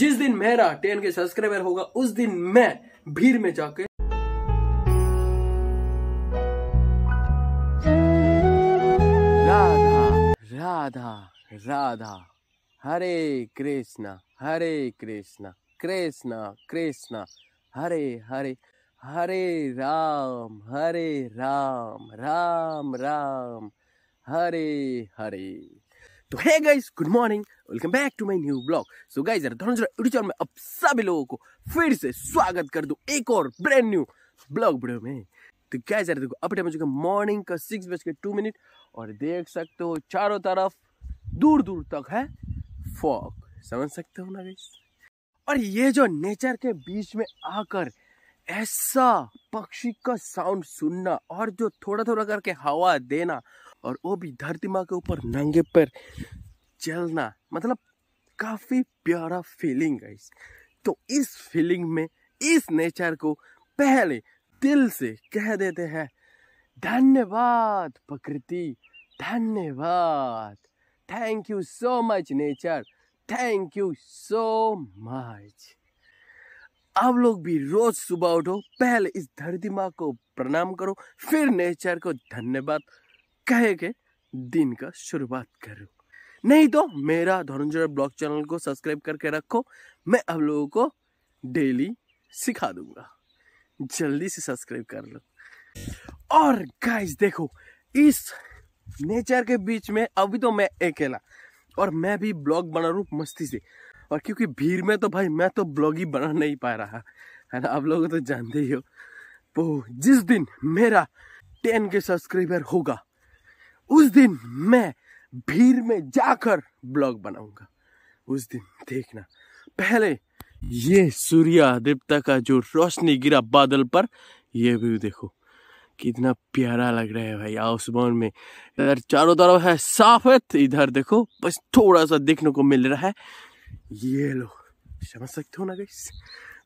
जिस दिन मेरा टेन के सब्सक्राइबर होगा उस दिन मैं भीड़ में जाके राधा राधा राधा हरे कृष्णा हरे कृष्णा कृष्णा कृष्णा हरे हरे हरे राम हरे राम राम राम हरे हरे तो है guys good morning welcome back to my new blog so guys YouTube में अब सभी लोगों को फिर से स्वागत कर दो एक और ब्रांड न्यू ब्लॉग वीडियो में तो गाइस यार देखो अपडेट हो चुका मॉर्निंग का सिक्स बज के टू मिनट और देख सकते हो चारों तरफ दूर दूर तक है फॉग समझ सकते हो ना गाइस और ये जो नेचर के बीच में आकर ऐसा पक्षी का साउंड सुनना और जो थोड़ा थोड़ा करके हवा देना और वो भी धरती माँ के ऊपर नंगे पर चलना मतलब काफ़ी प्यारा फीलिंग है तो इस फीलिंग में इस नेचर को पहले दिल से कह देते हैं धन्यवाद प्रकृति धन्यवाद thank you so much nature thank you so much आप लोग भी रोज सुबह उठो पहले इस धरती माँ को प्रणाम करो फिर नेचर को धन्यवाद कहे के दिन का शुरुआत करो नहीं तो मेरा धनुंजय ब्लॉग चैनल को सब्सक्राइब करके रखो मैं आप लोगों को डेली सिखा दूंगा जल्दी से सब्सक्राइब कर लो और गाइस देखो इस नेचर के बीच में अभी तो मैं अकेला और मैं भी ब्लॉग बना रूप मस्ती से और क्योंकि भीड़ में तो भाई मैं तो ब्लॉग ही बना नहीं पा रहा है ना आप लोग तो जानते ही हो तो जिस दिन मेरा टेन के सब्सक्राइबर होगा उस दिन मैं भीड़ में जाकर ब्लॉग बनाऊंगा उस दिन देखना पहले ये सूर्य देवता का जो रोशनी गिरा बादल पर ये व्यू देखो कितना प्यारा लग रहा है भाई आसमान में इधर चारों तरफ है है इधर देखो बस थोड़ा सा देखने को मिल रहा है ये लो समझ सकते हो ना गई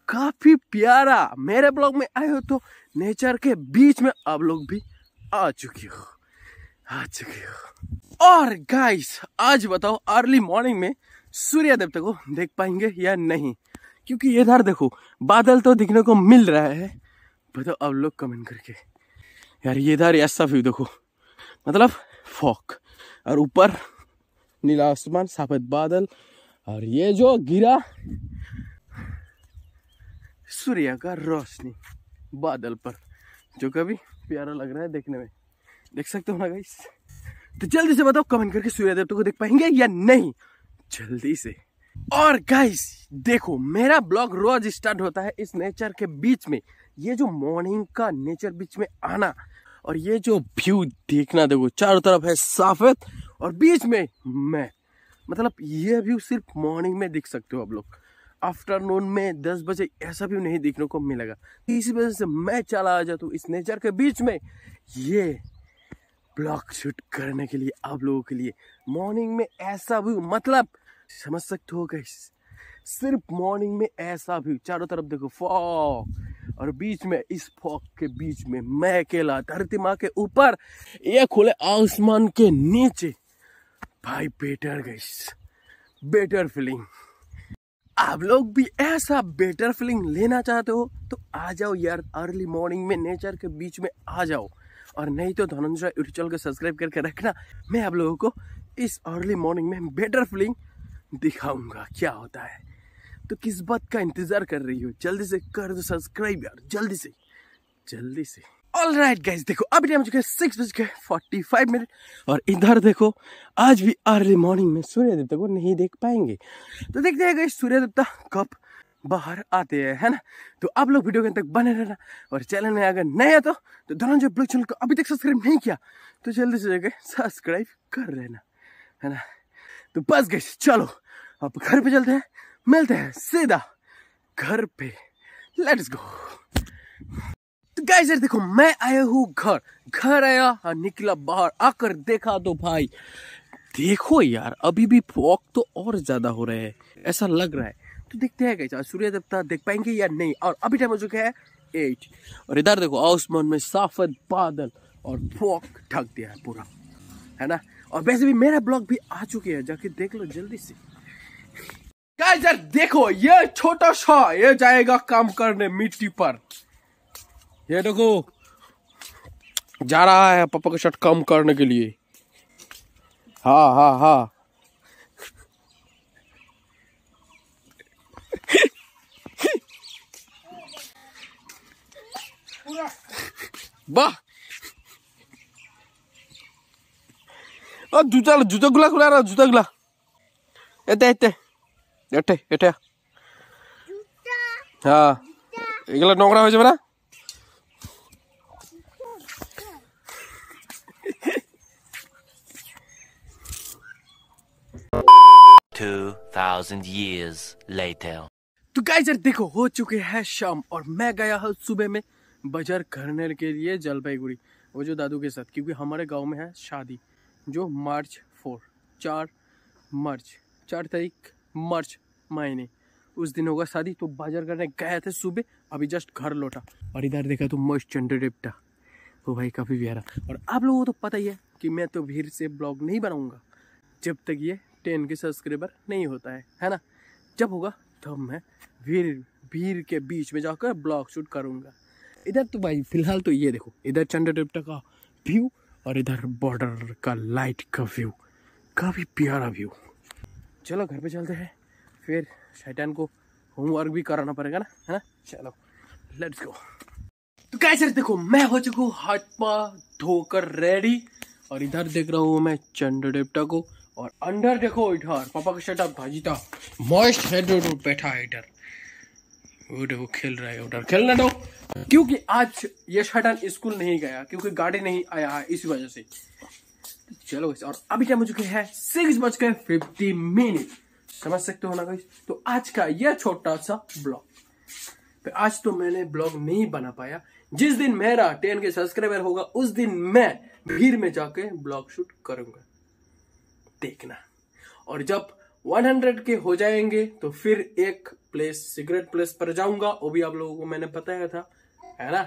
काफी प्यारा मेरे ब्लॉग में आए हो तो नेचर के बीच में आप लोग भी आ चुके हो आ चुके हो और गाइस आज बताओ अर्ली मॉर्निंग में सूर्य देवता को देख पाएंगे या नहीं क्योंकि ये इधर देखो बादल तो दिखने को मिल रहा है बताओ अब लोग कमेंट करके यार ये इधर ऐसा व्यू देखो मतलब फॉक और ऊपर नीला आसमान सफेद बादल और ये जो गिरा सूर्य का रोशनी बादल पर जो कभी प्यारा लग रहा है देखने में देख सकते हो ना गाइस तो जल्दी से बताओ कमेंट करके सूर्य देवता को देख पाएंगे या नहीं जल्दी से और गाइस देखो मेरा ब्लॉग रोज स्टार्ट होता है इस नेचर के बीच में ये जो मॉर्निंग का नेचर बीच में आना और ये जो व्यू देखना देखो चारों तरफ है साफत और बीच में मैं मतलब ये व्यू सिर्फ मॉर्निंग में दिख सकते हो आप लोग आफ्टरनून में दस बजे ऐसा भी नहीं देखने को मिलेगा इसी वजह से मैं चला आ जाता हूँ इस नेचर के बीच में ये ब्लॉग शूट करने के लिए आप लोगों के लिए मॉर्निंग में ऐसा व्यू मतलब समझ सकते हो गई सिर्फ मॉर्निंग में ऐसा व्यू चारों तरफ देखो फॉग और बीच में इस फॉक के बीच में मैं अकेला धरती माँ के ऊपर ये खुले आसमान के नीचे भाई बेटर गई बेटर फीलिंग आप लोग भी ऐसा बेटर फीलिंग लेना चाहते हो तो आ जाओ यार अर्ली मॉर्निंग में नेचर के बीच में आ जाओ और नहीं तो धनंजय यूट्यूब चैनल को सब्सक्राइब करके रखना मैं आप लोगों को इस अर्ली मॉर्निंग में बेटर फीलिंग दिखाऊंगा क्या होता है तो किस बात का इंतजार कर रही हो जल्दी से कर दो सब्सक्राइब यार जल्दी से जल्दी से ऑल राइट गाइज देखो अभी टाइम चुके सिक्स बज के फोर्टी फाइव मिनट और इधर देखो आज भी अर्ली मॉर्निंग में सूर्य देवता को नहीं देख पाएंगे तो देखते हैं गई सूर्य देवता कब बाहर आते हैं है ना तो आप लोग वीडियो के तक बने रहना और चैनल में अगर नए हो तो, तो जो ब्लॉग चैनल को अभी तक सब्सक्राइब नहीं किया तो जल्दी से जाकर सब्सक्राइब कर लेना है ना तो बस गए चलो आप घर पे चलते हैं मिलते हैं सीधा घर पे लेट्स गो तो गाइस यार देखो मैं आया हूँ घर घर आया और हाँ, निकला बाहर आकर देखा तो भाई देखो यार अभी भी फॉग तो और ज्यादा हो रहे हैं ऐसा लग रहा है तो देखते हैं कैसा सूर्य देवता देख पाएंगे या नहीं और अभी टाइम हो चुका है एट और इधर देखो आसमान में साफत बादल और फोक ढक दिया है पूरा है ना और वैसे भी मेरा ब्लॉग भी आ चुके हैं जाके देख लो जल्दी से यार देखो ये छोटा सा ये जाएगा काम करने मिट्टी पर ये देखो जा रहा है पापा के साथ काम करने के लिए हाँ हाँ हाँ বাহ ও জুতা জুতোগুলা খুলা রা জুতোগুলা এতে এতে এটে এটে হ্যাঁ এগুলো নোংরা হয়ে যাবে না Two thousand years later. तो देखो हो चुके हैं शाम और मैं गया हूँ सुबह में बाजार करने के लिए जलपाईगुड़ी वो जो दादू के साथ क्योंकि हमारे गांव में है शादी जो मार्च फोर चार मार्च चार तारीख मार्च महीने उस दिन होगा शादी तो बाजार करने गए थे सुबह अभी जस्ट घर लौटा और इधर देखा तो मोस्ट चंडे वो भाई काफ़ी प्यारा और आप लोगों को तो पता ही है कि मैं तो भीड़ से ब्लॉग नहीं बनाऊंगा जब तक ये टेन के सब्सक्राइबर नहीं होता है है ना जब होगा तब तो मैं भीड़ भीड़ के बीच में जाकर ब्लॉग शूट करूँगा इधर तो भाई फिलहाल तो ये देखो इधर चंद्रदेवता का व्यू और इधर बॉर्डर का लाइट का व्यू काफ़ी प्यारा व्यू चलो घर पे चलते हैं फिर शैतान को होमवर्क भी कराना पड़ेगा ना है ना चलो लेट्स गो तो कैसे देखो मैं हो चुका हाथ पा धोकर रेडी और इधर देख रहा हूँ मैं चंडा को और अंडर देखो इधर पापा का भाजी था मॉइस्ट हेड बैठा है इधर वो देखो खेल रहा है उधर खेलना दो क्योंकि आज ये शटन स्कूल नहीं गया क्योंकि गाड़ी नहीं आया है इसी वजह से चलो और अभी क्या मुझे है सिक्स बज के फिफ्टी मिनट समझ सकते हो ना गाइस तो आज का यह छोटा सा ब्लॉग तो आज तो मैंने ब्लॉग नहीं बना पाया जिस दिन मेरा टेन के सब्सक्राइबर होगा उस दिन मैं भीड़ में जाके ब्लॉग शूट करूंगा देखना और जब 100 के हो जाएंगे तो फिर एक प्लेस सिगरेट प्लेस पर जाऊंगा वो भी आप लोगों को मैंने बताया था है ना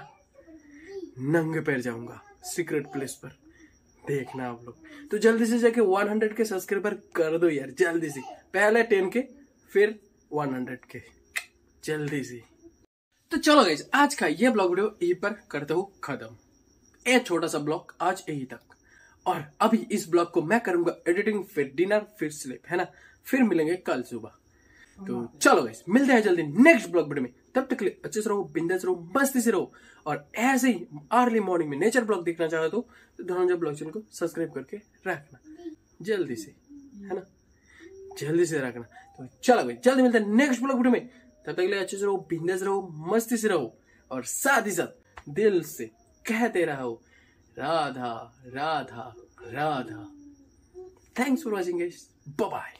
नंगे पैर जाऊंगा सिगरेट प्लेस पर देखना आप लोग तो जल्दी से जाके 100 के सब्सक्राइबर कर दो यार जल्दी से पहले 10 के फिर 100 के जल्दी से तो चलो गई आज का ये ब्लॉग वीडियो यही पर करते हो खत्म ए छोटा सा ब्लॉग आज यही तक और अभी इस ब्लॉग को मैं करूंगा एडिटिंग फिर डिनर फिर स्लिप है ना फिर मिलेंगे कल सुबह तो हाँ। चलो गाइस मिलते हैं जल्दी नेक्स्ट ब्लॉग वीडियो में तब तक लिए अच्छे से रहो बिंदास रहो मस्ती से रहो और ऐसे ही अर्ली मॉर्निंग में नेचर ब्लॉग देखना चाहो तो धनंजय ब्लॉग चैनल को सब्सक्राइब करके रखना जल्दी से है ना जल्दी से रखना तो चलो भाई जल्दी मिलते हैं नेक्स्ट ब्लॉग वीडियो में तब तक लिए अच्छे से रहो बिंदास रहो मस्ती से रहो और साथ ही साथ दिल से कहते रहो Radha Radha Radha thanks for watching bye